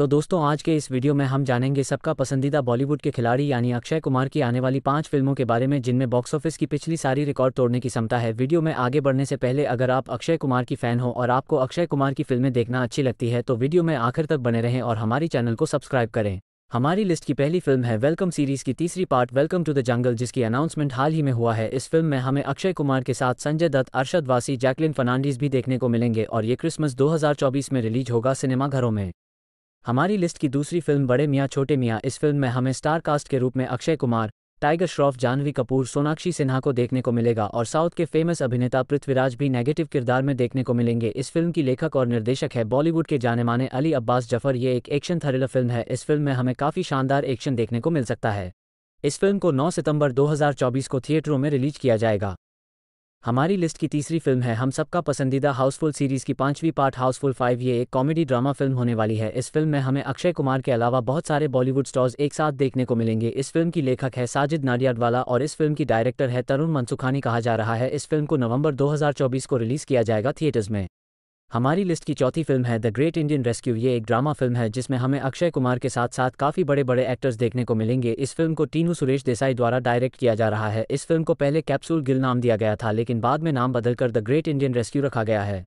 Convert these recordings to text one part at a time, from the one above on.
तो दोस्तों आज के इस वीडियो में हम जानेंगे सबका पसंदीदा बॉलीवुड के खिलाड़ी यानी अक्षय कुमार की आने वाली पांच फिल्मों के बारे में जिनमें बॉक्स ऑफिस की पिछली सारी रिकॉर्ड तोड़ने की क्षमता है वीडियो में आगे बढ़ने से पहले अगर आप अक्षय कुमार की फैन हो और आपको अक्षय कुमार की फिल्में देखना अच्छी लगती है तो वीडियो में आखिर तक बने रहें और हमारी चैनल को सब्सक्राइब करें हमारी लिस्ट की पहली फिल्म है वेलकम सीरीज की तीसरी part Welcome to the Jungle जिसकी अनाउंसमेंट हाल ही में हुआ है इस फिल्म में हमें अक्षय कुमार के साथ संजय दत्त अरशद वासी जैकलिन फर्नांडीज भी देखने को मिलेंगे और ये क्रिसमस 2024 में रिलीज होगा सिनेमाघरों में हमारी लिस्ट की दूसरी फिल्म बड़े मियाँ छोटे मियाँ इस फिल्म में हमें स्टार कास्ट के रूप में अक्षय कुमार टाइगर श्रॉफ जानवी कपूर सोनाक्षी सिन्हा को देखने को मिलेगा और साउथ के फेमस अभिनेता पृथ्वीराज भी नेगेटिव किरदार में देखने को मिलेंगे इस फिल्म की लेखक और निर्देशक है बॉलीवुड के जाने माने अली अब्बास जफर ये एक एक्शन थ्रिलर फिल्म है इस फिल्म में हमें काफ़ी शानदार एक्शन देखने को मिल सकता है इस फिल्म को 9 सितंबर 2024 को थिएटरों में रिलीज किया जाएगा हमारी लिस्ट की तीसरी फिल्म है हम सबका पसंदीदा हाउसफुल सीरीज की पांचवी पार्ट हाउसफुल फाइव ये एक कॉमेडी ड्रामा फिल्म होने वाली है इस फिल्म में हमें अक्षय कुमार के अलावा बहुत सारे बॉलीवुड स्टार्स एक साथ देखने को मिलेंगे इस फिल्म की लेखक है साजिद नाडियाडवाला और इस फिल्म की डायरेक्टर है तरुण मनसुखानी कहा जा रहा है इस फिल्म को नवंबर दो को रिलीज किया जाएगा थिएटर्स में हमारी लिस्ट की चौथी फिल्म है द ग्रेट इंडियन रेस्क्यू ये एक ड्रामा फिल्म है जिसमें हमें अक्षय कुमार के साथ साथ काफी बड़े बड़े एक्टर्स देखने को मिलेंगे इस फिल्म को टीनू सुरेश देसाई द्वारा डायरेक्ट किया जा रहा है इस फिल्म को पहले कैप्सूल गिल नाम दिया गया था लेकिन बाद में नाम बदलकर द ग्रेट इंडियन रेस्क्यू रखा गया है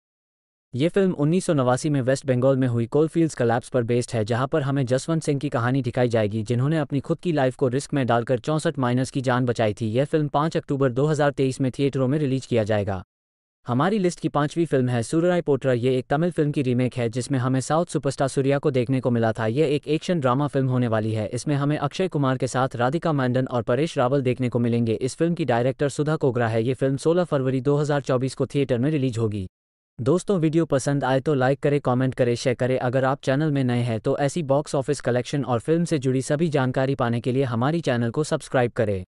ये फिल्म उन्नीस में वेस्ट बंगाल में हुई कोलफील्ड्स कलैप्स पर बेस्ड है जहां पर हमें जसवंत सिंह की कहानी दिखाई जाएगी जिन्होंने अपनी खुद की लाइफ को रिस्क में डालकर चौंसठ माइनस की जान बचाई थी यह फिल्म 5 अक्टूबर 2023 में थिएटरों में रिलीज किया जाएगा हमारी लिस्ट की पांचवी फिल्म है सूर्य पोटरा ये एक तमिल फिल्म की रीमेक है जिसमें हमें साउथ सुपरस्टार सूर्या को देखने को मिला था यह एक एक्शन ड्रामा फिल्म होने वाली है इसमें हमें अक्षय कुमार के साथ राधिका मैंडन और परेश रावल देखने को मिलेंगे इस फिल्म की डायरेक्टर सुधा कोगरा है ये फिल्म सोलह फरवरी दो को थिएटर में रिलीज होगी दोस्तों वीडियो पसंद आए तो लाइक करें कमेंट करें शेयर करें अगर आप चैनल में नए हैं तो ऐसी बॉक्स ऑफिस कलेक्शन और फिल्म से जुड़ी सभी जानकारी पाने के लिए हमारी चैनल को सब्सक्राइब करें